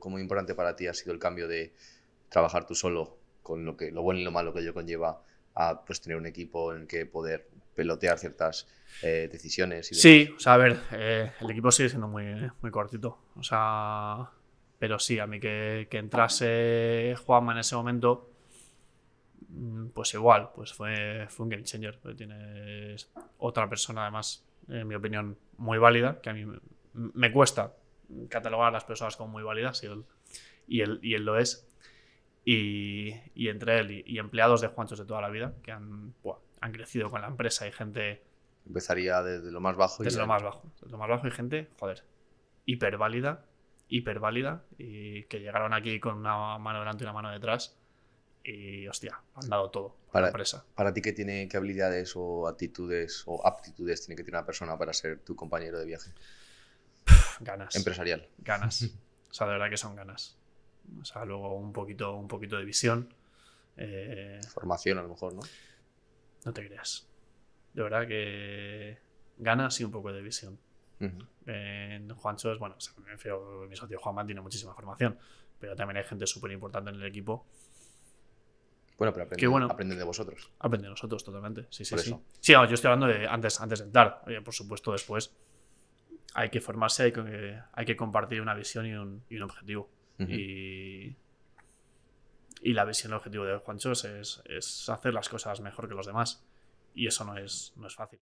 cómo importante para ti ha sido el cambio de trabajar tú solo con lo, que, lo bueno y lo malo que ello conlleva a pues, tener un equipo en el que poder pelotear ciertas eh, decisiones? Y sí, o sea, a ver, eh, el equipo sigue siendo muy, muy cortito. O sea, pero sí, a mí que, que entrase Juanma en ese momento, mm, pues igual, pues fue, fue un game changer. Tienes otra persona, además, en mi opinión, muy válida, que a mí me, me cuesta catalogar las personas como muy válidas y él, y él, lo es. Y, entre él y, empleados de juancho de toda la vida, que han, han crecido con la empresa y gente... Empezaría desde lo más bajo. Desde y lo más bajo. lo más bajo y gente, joder, hiperválida, hiperválida, y que llegaron aquí con una mano delante y una mano detrás y hostia, han dado todo para, la empresa. ¿Para ti que tiene qué habilidades o actitudes o aptitudes tiene que tener una persona para ser tu compañero de viaje? ganas. Empresarial. Ganas. O sea, de verdad que son ganas. O sea, luego un poquito, un poquito de visión. Eh, formación a lo mejor, ¿no? No te creas. De verdad que ganas y un poco de visión. En Juancho es, bueno, mi socio Juanma tiene muchísima formación, pero también hay gente súper importante en el equipo. Bueno, pero aprenden de vosotros. Aprende de nosotros, totalmente. Sí, sí, sí. Sí, yo estoy hablando de antes, antes de entrar. por supuesto, después hay que formarse, hay que, hay que compartir una visión y un, objetivo. y, la visión y el objetivo de Juanchos es, es hacer las cosas mejor que los demás. Y eso no es, no es fácil.